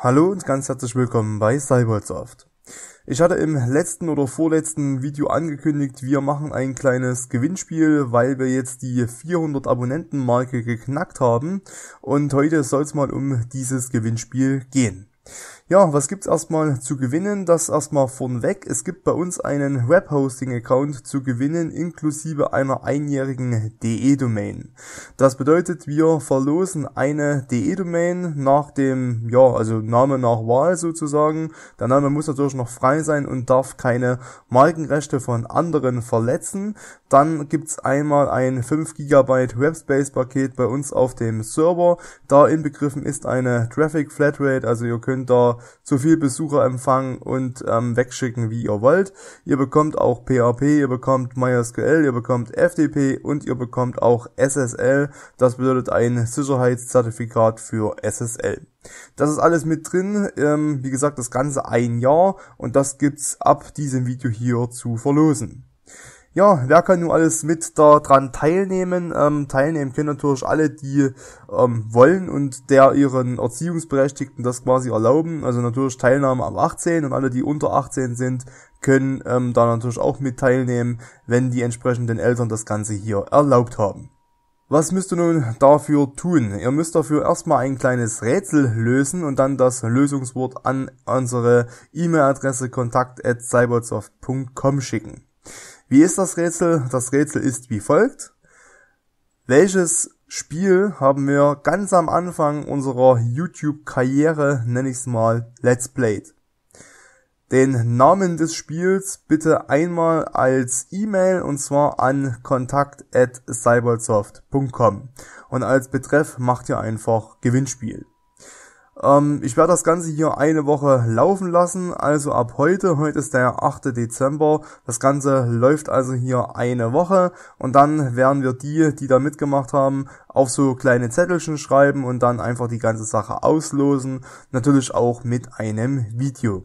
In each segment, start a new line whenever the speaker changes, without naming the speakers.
Hallo und ganz herzlich willkommen bei Cybersoft. Ich hatte im letzten oder vorletzten Video angekündigt, wir machen ein kleines Gewinnspiel, weil wir jetzt die 400 Abonnentenmarke geknackt haben und heute soll es mal um dieses Gewinnspiel gehen. Ja, was gibt's erstmal zu gewinnen? Das erstmal vornweg. Es gibt bei uns einen Webhosting-Account zu gewinnen, inklusive einer einjährigen DE-Domain. Das bedeutet, wir verlosen eine DE-Domain nach dem, ja, also Name nach Wahl sozusagen. Der Name muss natürlich noch frei sein und darf keine Markenrechte von anderen verletzen. Dann gibt's einmal ein 5 GB Webspace-Paket bei uns auf dem Server. Da inbegriffen ist eine Traffic Flatrate, also ihr könnt da so viel Besucher empfangen und ähm, wegschicken, wie ihr wollt. Ihr bekommt auch PHP, ihr bekommt MySQL, ihr bekommt FTP und ihr bekommt auch SSL. Das bedeutet ein Sicherheitszertifikat für SSL. Das ist alles mit drin, ähm, wie gesagt, das ganze ein Jahr und das gibt's ab diesem Video hier zu verlosen. Ja, wer kann nun alles mit daran teilnehmen? Ähm, teilnehmen können natürlich alle, die ähm, wollen und der ihren Erziehungsberechtigten das quasi erlauben. Also natürlich Teilnahme ab 18 und alle, die unter 18 sind, können ähm, da natürlich auch mit teilnehmen, wenn die entsprechenden Eltern das Ganze hier erlaubt haben. Was müsst ihr nun dafür tun? Ihr müsst dafür erstmal ein kleines Rätsel lösen und dann das Lösungswort an unsere E-Mail-Adresse kontakt@cybersoft.com schicken. Wie ist das Rätsel? Das Rätsel ist wie folgt. Welches Spiel haben wir ganz am Anfang unserer YouTube-Karriere, nenne ich es mal, Let's Played? Den Namen des Spiels bitte einmal als E-Mail und zwar an kontakt@cybersoft.com und als Betreff macht ihr einfach Gewinnspiel. Ähm, ich werde das Ganze hier eine Woche laufen lassen, also ab heute, heute ist der 8. Dezember, das Ganze läuft also hier eine Woche und dann werden wir die, die da mitgemacht haben, auf so kleine Zettelchen schreiben und dann einfach die ganze Sache auslosen, natürlich auch mit einem Video.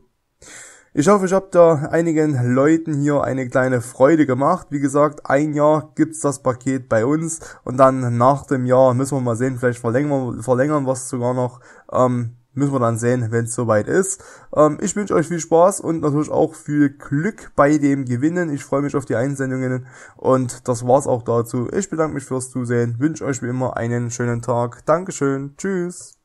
Ich hoffe, ich habe da einigen Leuten hier eine kleine Freude gemacht. Wie gesagt, ein Jahr gibt's das Paket bei uns und dann nach dem Jahr müssen wir mal sehen, vielleicht verlängern wir verlängern sogar noch. Ähm, müssen wir dann sehen, wenn es soweit ist. Ähm, ich wünsche euch viel Spaß und natürlich auch viel Glück bei dem Gewinnen. Ich freue mich auf die Einsendungen und das war's auch dazu. Ich bedanke mich fürs Zusehen, wünsche euch wie immer einen schönen Tag. Dankeschön, tschüss.